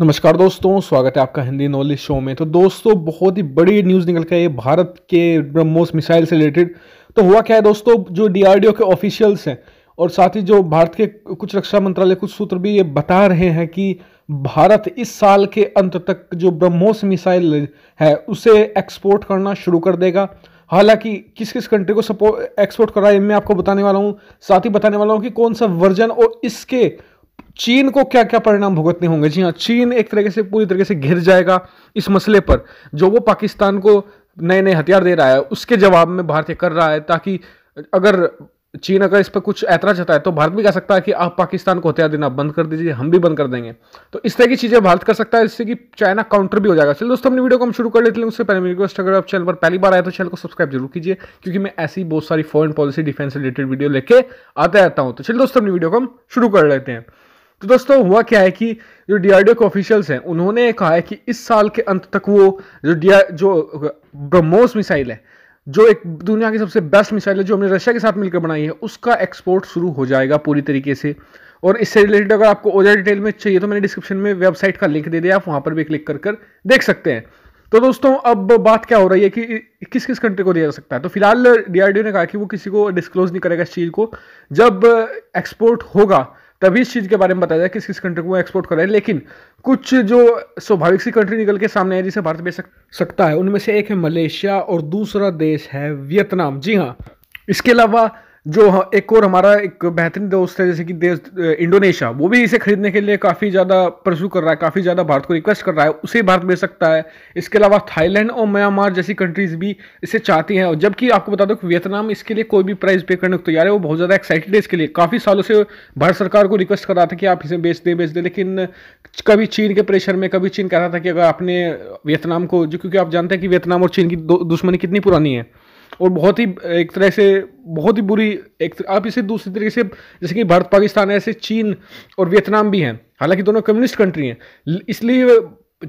नमस्कार दोस्तों स्वागत है आपका हिंदी नॉलेज शो में तो दोस्तों बहुत ही बड़ी न्यूज़ निकल के भारत के ब्रह्मोस मिसाइल से रिलेटेड तो हुआ क्या है दोस्तों जो डीआरडीओ के ऑफिशियल्स हैं और साथ ही जो भारत के कुछ रक्षा मंत्रालय कुछ सूत्र भी ये बता रहे हैं कि भारत इस साल के अंत तक जो ब्रह्मोस मिसाइल है उसे एक्सपोर्ट करना शुरू कर देगा हालांकि किस किस कंट्री को सपोर्ट एक्सपोर्ट कर रहा है मैं आपको बताने वाला हूँ साथ ही बताने वाला हूँ कि कौन सा वर्जन और इसके चीन को क्या क्या परिणाम भुगतने होंगे जी हाँ चीन एक तरीके से पूरी तरीके से घिर जाएगा इस मसले पर जो वो पाकिस्तान को नए नए हथियार दे रहा है उसके जवाब में भारत ये कर रहा है ताकि अगर चीन अगर इस पर कुछ ऐतराज है तो भारत भी कह सकता है कि आप पाकिस्तान को हथियार देना बंद कर दीजिए हम भी बंद कर देंगे तो इस तरह की चीज़ें भारत कर सकता है जिससे कि चाइना काउंटर भी हो जाएगा चलिए दोस्तों हमने वीडियो को हम शुरू कर लेते हैं उससे पहले मेरी रिक्वेस्ट अगर आप चैनल पर पहली बार आए तो चैनल को सब्सक्राइब जरूर कीजिए क्योंकि मैं ऐसी बहुत सारी foreign policy defence related video लेके आते रहता हूँ तो चलिए दोस्तों अपनी वीडियो को हम शुरू कर लेते हैं तो दोस्तों हुआ क्या है कि जो डीआरडीओ के ऑफिशियल्स हैं उन्होंने कहा है कि इस साल के अंत तक वो जो डी जो ब्रह्मोस मिसाइल है जो एक दुनिया की सबसे बेस्ट मिसाइल है जो हमने रशिया के साथ मिलकर बनाई है उसका एक्सपोर्ट शुरू हो जाएगा पूरी तरीके से और इससे रिलेटेड अगर आपको और डिटेल में चाहिए तो मैंने डिस्क्रिप्शन में वेबसाइट का लिंक दे दिया आप वहाँ पर भी क्लिक कर कर देख सकते हैं तो दोस्तों अब बात क्या हो रही है कि किस किस कंट्री को दिया जा सकता है तो फिलहाल डीआरडीओ ने कहा कि वो किसी को डिस्क्लोज नहीं करेगा इस चीज़ को जब एक्सपोर्ट होगा तभी इस चीज़ के बारे में बताया जाए किस किस कंट्री को एक्सपोर्ट कर रहे हैं लेकिन कुछ जो स्वाभाविक सी कंट्री निकल के सामने आई जिसे भारत बेच सकता है उनमें से एक है मलेशिया और दूसरा देश है वियतनाम जी हाँ इसके अलावा जो एक और हमारा एक बेहतरीन दोस्त है जैसे कि देश इंडोनेशिया वो भी इसे खरीदने के लिए काफ़ी ज़्यादा प्रसू कर रहा है काफ़ी ज़्यादा भारत को रिक्वेस्ट कर रहा है उसे भारत बेच सकता है इसके अलावा थाईलैंड और म्यांमार जैसी कंट्रीज़ भी इसे चाहती हैं और जबकि आपको बता दो कि वियतनाम इसके लिए कोई भी प्राइस पे करने को तैयार है वो बहुत ज़्यादा एक्साइटेड है इसके लिए काफ़ी सालों से भारत सरकार को रिक्वेस्ट कर रहा था कि आप इसे बेच दें बेच दें लेकिन कभी चीन के प्रेशर में कभी चीन कह रहा था कि अगर आपने वियतनाम को जो क्योंकि आप जानते हैं कि वियतनाम और चीन की दुश्मनी कितनी पुरानी है और बहुत ही एक तरह से बहुत ही बुरी एक आप इसे दूसरी तरीके से जैसे कि भारत पाकिस्तान ऐसे चीन और वियतनाम भी हैं हालांकि दोनों कम्युनिस्ट कंट्री हैं इसलिए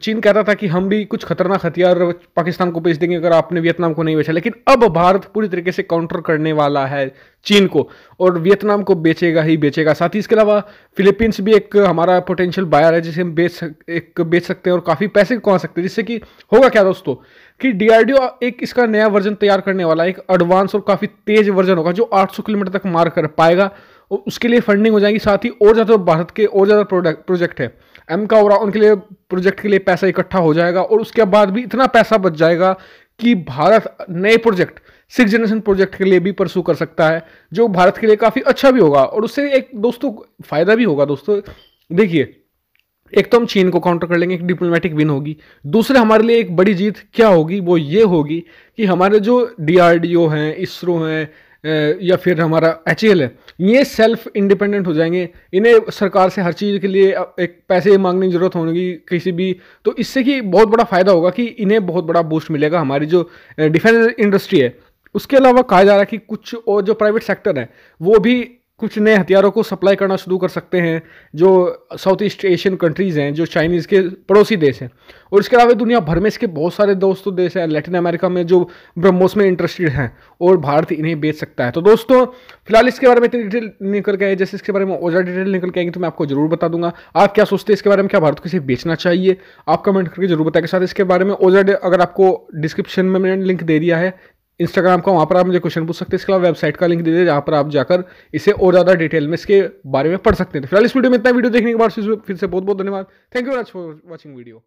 चीन कहता था कि हम भी कुछ खतरनाक हथियार पाकिस्तान को बेच देंगे अगर आपने वियतनाम को नहीं बेचा लेकिन अब भारत पूरी तरीके से काउंटर करने वाला है चीन को और वियतनाम को बेचेगा ही बेचेगा साथ ही इसके अलावा फिलीपींस भी एक हमारा पोटेंशियल बायर है जिसे हम बेच एक बेच सकते हैं और काफ़ी पैसे कमा सकते हैं जिससे कि होगा क्या दोस्तों कि डीआरडीओ एक इसका नया वर्जन तैयार करने वाला है एक एडवांस और काफ़ी तेज वर्जन होगा जो 800 किलोमीटर तक मार कर पाएगा उसके लिए फंडिंग हो जाएगी साथ ही और ज़्यादा भारत के और ज़्यादा प्रोजेक्ट है एम का और उनके लिए प्रोजेक्ट के लिए पैसा इकट्ठा हो जाएगा और उसके बाद भी इतना पैसा बच जाएगा कि भारत नए प्रोजेक्ट सिक्स जनरेशन प्रोजेक्ट के लिए भी परसू कर सकता है जो भारत के लिए काफ़ी अच्छा भी होगा और उससे एक दोस्तों फ़ायदा भी होगा दोस्तों देखिए एक तो हम चीन को काउंटर कर लेंगे एक डिप्लोमेटिक विन होगी दूसरे हमारे लिए एक बड़ी जीत क्या होगी वो ये होगी कि हमारे जो डी हैं इसरो हैं या फिर हमारा एच है ये सेल्फ इंडिपेंडेंट हो जाएंगे इन्हें सरकार से हर चीज़ के लिए एक पैसे मांगने की ज़रूरत होगी किसी भी तो इससे कि बहुत बड़ा फ़ायदा होगा कि इन्हें बहुत बड़ा बूस्ट मिलेगा हमारी जो डिफेंस इंडस्ट्री है उसके अलावा कहा जा रहा है कि कुछ और जो प्राइवेट सेक्टर है वो भी कुछ नए हथियारों को सप्लाई करना शुरू कर सकते हैं जो साउथ ईस्ट एशियन कंट्रीज़ हैं जो चाइनीज़ के पड़ोसी देश हैं और इसके अलावा दुनिया भर में इसके बहुत सारे दोस्तों देश हैं लैटिन अमेरिका में जो ब्रह्मोस में इंटरेस्टेड हैं और भारत इन्हें बेच सकता है तो दोस्तों फिलहाल इसके बारे में इतनी डिटेल निकल के जैसे इसके बारे में और ज़्यादा डिटेल निकल के आएंगे तो मैं आपको जरूर बता दूंगा आप क्या सोचते हैं इसके बारे में क्या भारत को इसे बेचना चाहिए आप कमेंट करके जरूर बताएंगे के साथ इसके बारे में और ज़्यादा अगर आपको डिस्क्रिप्शन में मैंने लिंक दे दिया है इंस्टाग्राम का वहाँ पर आप मुझे क्वेश्चन पूछ सकते हैं इसके अलावा वेबसाइट का लिंक दे दीजिए जहाँ पर आप जाकर इसे और ज़्यादा डिटेल में इसके बारे में पढ़ सकते हैं तो फिलहाल इस वीडियो में इतना वीडियो देखने के बाद फिर से बहुत बहुत धन्यवाद thank you very much for watching video